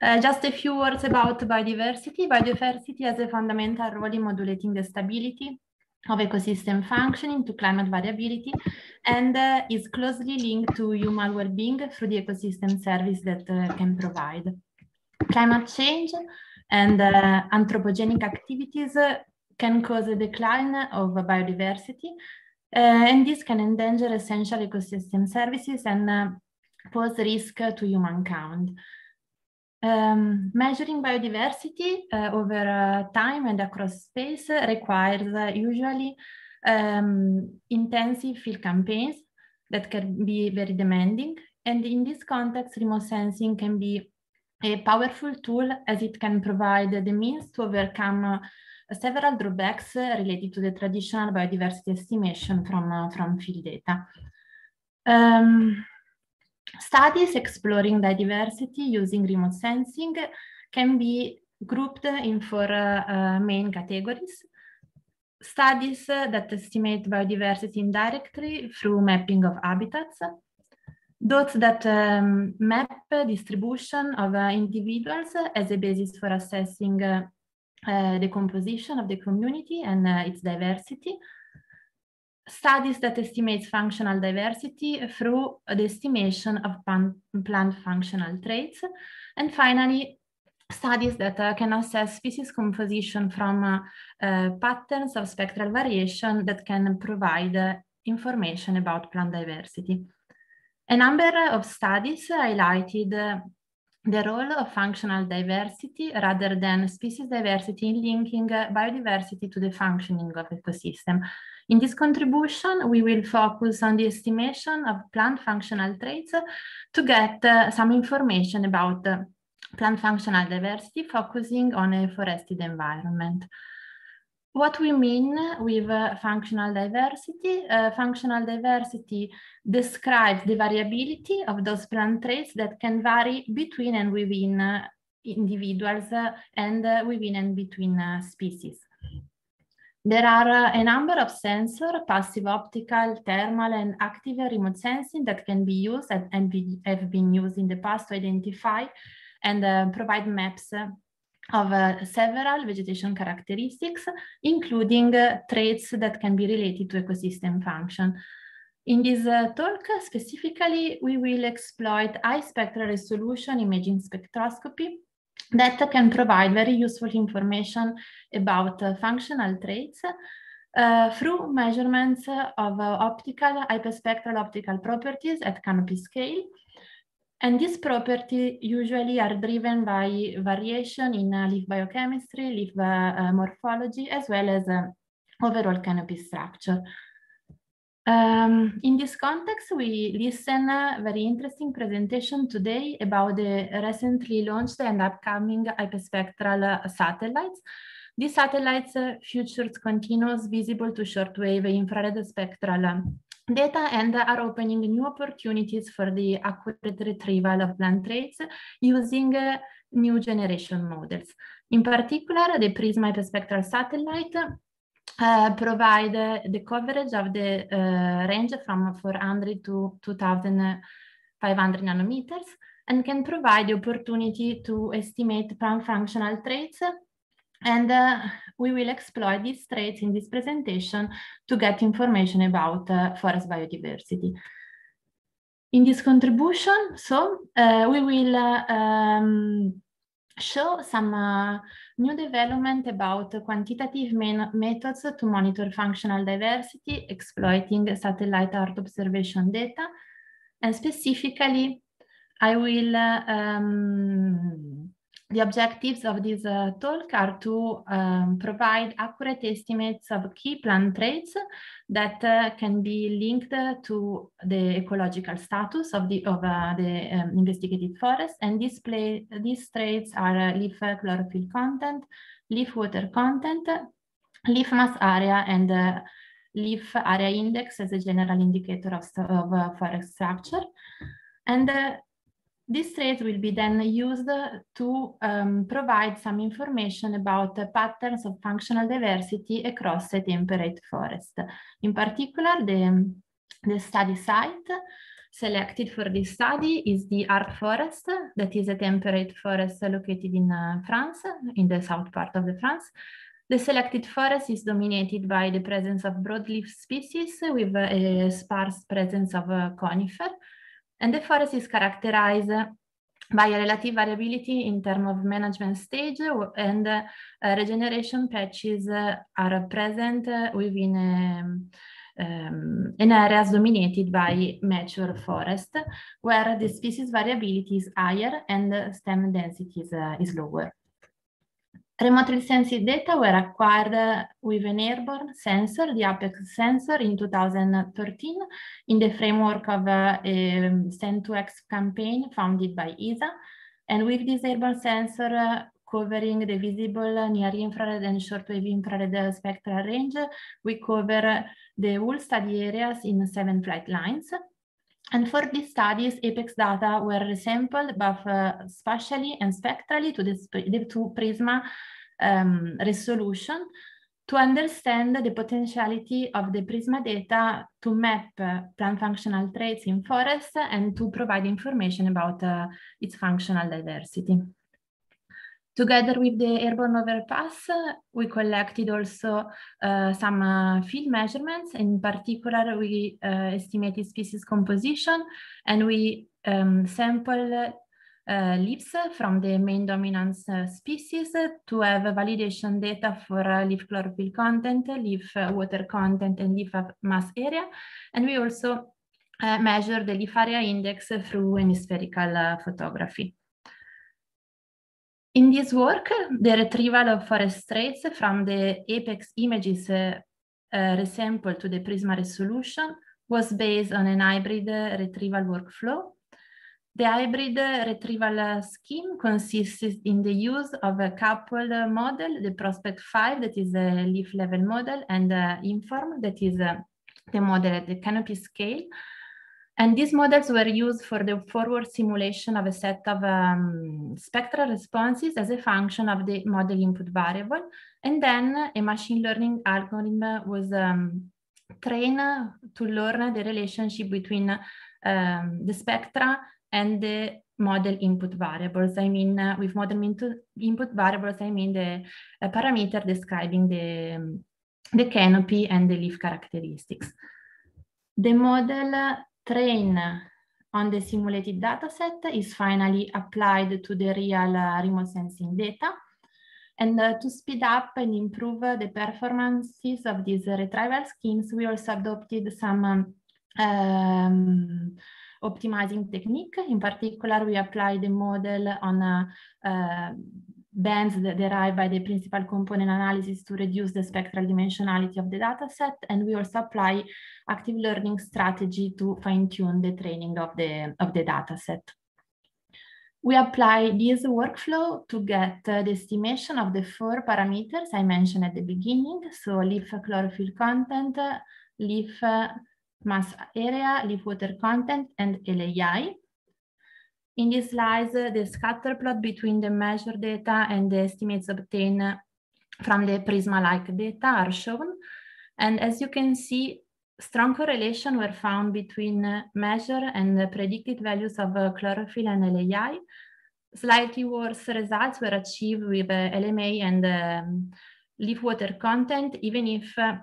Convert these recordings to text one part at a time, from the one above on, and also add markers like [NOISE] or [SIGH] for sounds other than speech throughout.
Uh, just a few words about biodiversity. Biodiversity has a fundamental role in modulating the stability of ecosystem functioning to climate variability and uh, is closely linked to human well-being through the ecosystem service that uh, can provide. Climate change and uh, anthropogenic activities uh, can cause a decline of biodiversity uh, and this can endanger essential ecosystem services and pose risk to humankind. Um, measuring biodiversity uh, over uh, time and across space requires uh, usually um, intensive field campaigns that can be very demanding. And in this context, remote sensing can be a powerful tool as it can provide the means to overcome several drawbacks related to the traditional biodiversity estimation from, from field data. Um, Studies exploring diversity using remote sensing can be grouped in four uh, main categories. Studies uh, that estimate biodiversity indirectly through mapping of habitats, those that um, map distribution of uh, individuals as a basis for assessing uh, uh the composition of the community and uh, its diversity, studies that estimates functional diversity through the estimation of plant functional traits. And finally, studies that uh, can assess species composition from uh, uh, patterns of spectral variation that can provide uh, information about plant diversity. A number of studies highlighted uh, the role of functional diversity rather than species diversity in linking biodiversity to the functioning of ecosystem. In this contribution, we will focus on the estimation of plant functional traits to get uh, some information about uh, plant functional diversity focusing on a forested environment what we mean with uh, functional diversity? Uh, functional diversity describes the variability of those plant traits that can vary between and within uh, individuals uh, and uh, within and between uh, species. There are a number of sensors, passive optical, thermal, and active remote sensing that can be used and, and be, have been used in the past to identify and provide maps of uh, several vegetation characteristics, including uh, traits that can be related to ecosystem function. In this uh, talk, specifically, we will exploit high spectral resolution imaging spectroscopy that can provide very useful information about uh, functional traits uh, through measurements of uh, optical, hyperspectral optical properties at canopy scale, and these properties usually are driven by variation in uh, leaf biochemistry, leaf uh, uh, morphology, as well as uh, overall canopy structure. Um, in this context, we listen a uh, very interesting presentation today about the recently launched and upcoming hyperspectral uh, satellites. These satellites features continuous visible to shortwave infrared spectral um, Data and are opening new opportunities for the accurate retrieval of plant traits using uh, new generation models. In particular, the PRISM hyperspectral satellite uh, provide uh, the coverage of the uh, range from 400 to 2500 nanometers and can provide the opportunity to estimate plant functional traits and uh, we will explore these traits in this presentation to get information about uh, forest biodiversity. In this contribution, so uh, we will uh, um, show some uh, new development about quantitative methods to monitor functional diversity, exploiting satellite Earth observation data. And specifically, I will uh, um, the objectives of this uh, talk are to um, provide accurate estimates of key plant traits that uh, can be linked to the ecological status of the, of, uh, the um, investigated forest. And display, these traits are uh, leaf chlorophyll content, leaf water content, leaf mass area, and uh, leaf area index as a general indicator of, of uh, forest structure. And this traits will be then used to um, provide some information about patterns of functional diversity across a temperate forest. In particular, the, the study site selected for this study is the Art Forest, that is a temperate forest located in uh, France, in the south part of the France. The selected forest is dominated by the presence of broadleaf species with a sparse presence of uh, conifer, and the forest is characterized by a relative variability in terms of management stage uh, and uh, regeneration patches uh, are present uh, within um, um, in areas dominated by mature forest, where the species variability is higher and stem density is, uh, is lower. Remotely sensed data were acquired with an airborne sensor, the APEX sensor, in 2013 in the framework of a, um, a Send2X campaign founded by ESA. And with this airborne sensor uh, covering the visible uh, near infrared and shortwave infrared uh, spectral range, we cover uh, the whole study areas in seven flight lines. And for these studies, APEX data were resampled both uh, spatially and spectrally to, this, to PRISMA um, resolution to understand the potentiality of the PRISMA data to map uh, plant functional traits in forests and to provide information about uh, its functional diversity. Together with the airborne overpass, we collected also uh, some uh, field measurements. In particular, we uh, estimated species composition and we um, sampled uh, leaves from the main dominance uh, species to have validation data for uh, leaf chlorophyll content, leaf water content, and leaf mass area. And we also measure the leaf area index through hemispherical photography. In this work, the retrieval of forest traits from the apex images uh, uh, resample to the Prisma resolution was based on an hybrid uh, retrieval workflow. The hybrid uh, retrieval uh, scheme consists in the use of a couple model, the Prospect 5, that is a leaf level model, and uh, Inform, that is uh, the model at the canopy scale, and these models were used for the forward simulation of a set of um, spectral responses as a function of the model input variable. And then a machine learning algorithm was um, trained to learn the relationship between um, the spectra and the model input variables. I mean, uh, with model input variables, I mean the uh, parameter describing the, um, the canopy and the leaf characteristics. The model train on the simulated dataset is finally applied to the real uh, remote sensing data and uh, to speed up and improve uh, the performances of these uh, retrieval schemes, we also adopted some um, um, optimizing technique. In particular, we applied the model on uh, uh, bands derived by the principal component analysis to reduce the spectral dimensionality of the dataset. And we also apply active learning strategy to fine tune the training of the, of the dataset. We apply this workflow to get uh, the estimation of the four parameters I mentioned at the beginning. So leaf chlorophyll content, leaf mass area, leaf water content, and LAI. In these slides, the scatter plot between the measured data and the estimates obtained from the Prisma-like data are shown. And as you can see, strong correlation were found between measure and predicted values of uh, chlorophyll and LAI. Slightly worse results were achieved with uh, LMA and um, leaf water content, even if uh,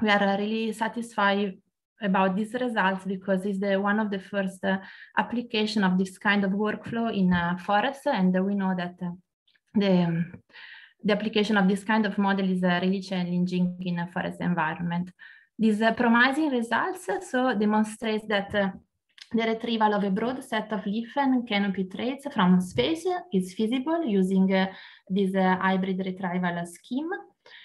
we are really satisfied about these results because it's the, one of the first uh, application of this kind of workflow in uh, forests. And uh, we know that uh, the, um, the application of this kind of model is uh, really challenging in a forest environment. These uh, promising results so demonstrates that the retrieval of a broad set of leaf and canopy traits from space is feasible using this hybrid retrieval scheme.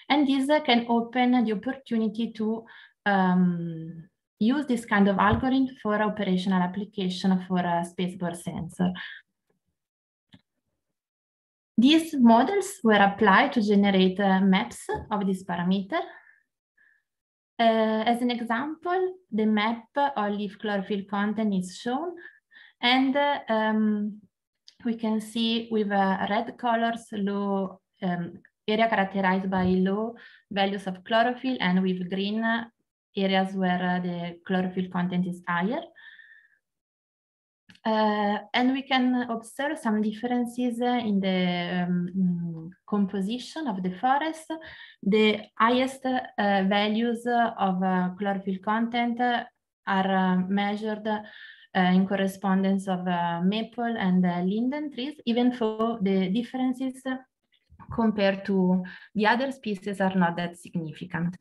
And this can open the opportunity to um, use this kind of algorithm for operational application for a spaceboard sensor. These models were applied to generate uh, maps of this parameter. Uh, as an example, the map of leaf chlorophyll content is shown, and uh, um, we can see with uh, red colors low um, area characterized by low values of chlorophyll and with green uh, areas where uh, the chlorophyll content is higher. Uh, and we can observe some differences uh, in the um, composition of the forest. The highest uh, values of uh, chlorophyll content are uh, measured in correspondence of maple and linden trees, even though the differences compared to the other species are not that significant.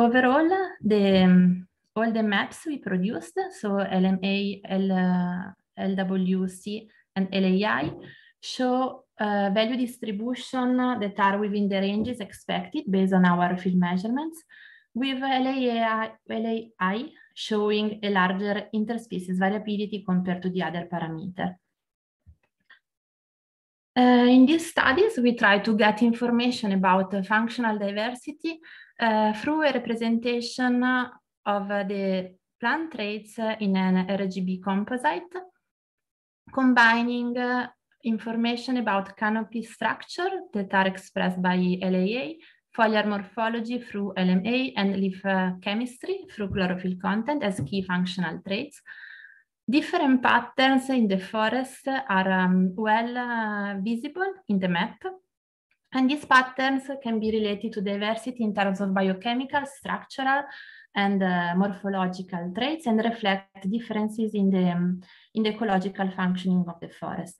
Overall, the, all the maps we produced, so LMA, L, LWC, and LAI, show uh, value distribution that are within the ranges expected based on our field measurements, with LAI, LAI showing a larger interspecies variability compared to the other parameters. Uh, in these studies, we try to get information about uh, functional diversity uh, through a representation of the plant traits in an RGB composite, combining uh, information about canopy structure that are expressed by LAA, foliar morphology through LMA, and leaf uh, chemistry through chlorophyll content as key functional traits, Different patterns in the forest are um, well uh, visible in the map, and these patterns can be related to diversity in terms of biochemical, structural, and uh, morphological traits and reflect differences in the, um, in the ecological functioning of the forest.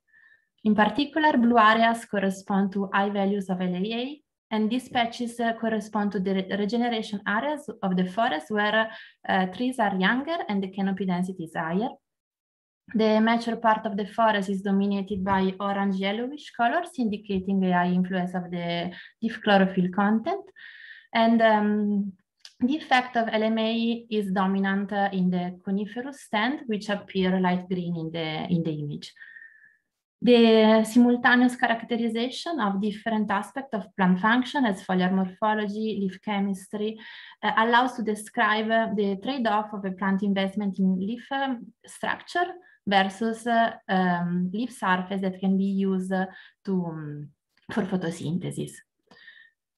In particular, blue areas correspond to high values of LAA, and these patches uh, correspond to the regeneration areas of the forest where uh, trees are younger and the canopy density is higher. The major part of the forest is dominated by orange yellowish colors, indicating the high influence of the diff chlorophyll content. And um, the effect of LMA is dominant uh, in the coniferous stand, which appear light green in the, in the image. The simultaneous characterization of different aspects of plant function as foliar morphology, leaf chemistry, uh, allows to describe uh, the trade-off of a plant investment in leaf um, structure versus um, leaf surface that can be used to, um, for photosynthesis.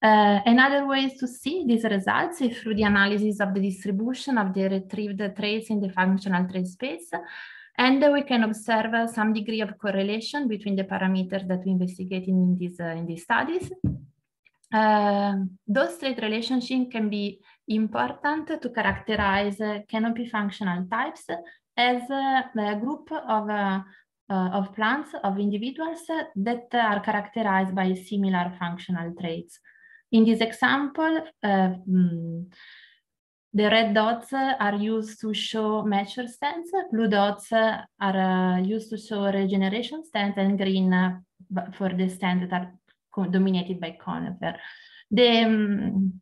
Uh, another way to see these results is through the analysis of the distribution of the retrieved traits in the functional trait space. And we can observe some degree of correlation between the parameters that we investigated in, these, uh, in these studies. Uh, those trait relationships can be important to characterize canopy functional types as a, group of, uh, uh, of plants, of individuals that are characterized by similar functional traits. In this example, uh, mm, the red dots are used to show mature stands, blue dots are used to show regeneration stands, and green for the stands that are dominated by conifer. The, um,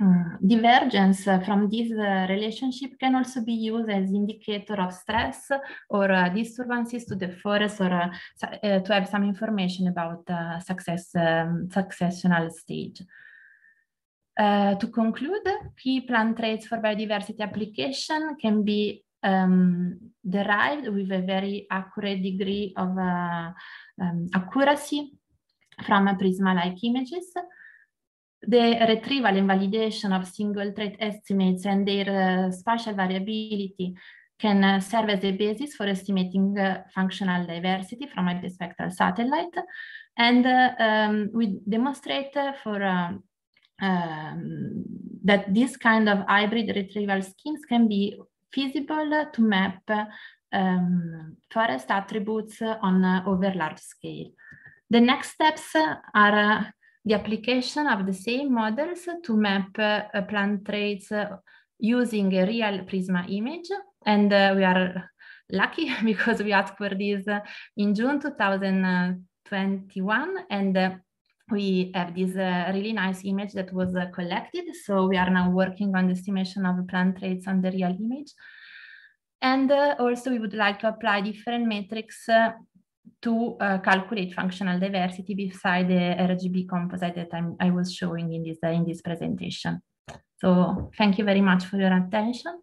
uh, divergence from this relationship can also be used as indicator of stress or uh, disturbances to the forest or uh, uh, to have some information about uh, success um, successional stage. Uh, to conclude, key plant traits for biodiversity application can be um, derived with a very accurate degree of um, accuracy from prisma-like images the retrieval and validation of single trait estimates and their uh, spatial variability can uh, serve as a basis for estimating uh, functional diversity from a spectral satellite. And uh, um, we demonstrate uh, for uh, um, that this kind of hybrid retrieval schemes can be feasible to map um, forest attributes on over large scale. The next steps are the application of the same models to map uh, plant traits uh, using a real Prisma image. And uh, we are lucky [LAUGHS] because we asked for this uh, in June 2021 and we have this uh, really nice image that was uh, collected. So we are now working on the estimation of plant traits on the real image. And uh, also we would like to apply different metrics to uh, calculate functional diversity beside the RGB composite that I'm, i was showing in this, uh, in this presentation. So thank you very much for your attention.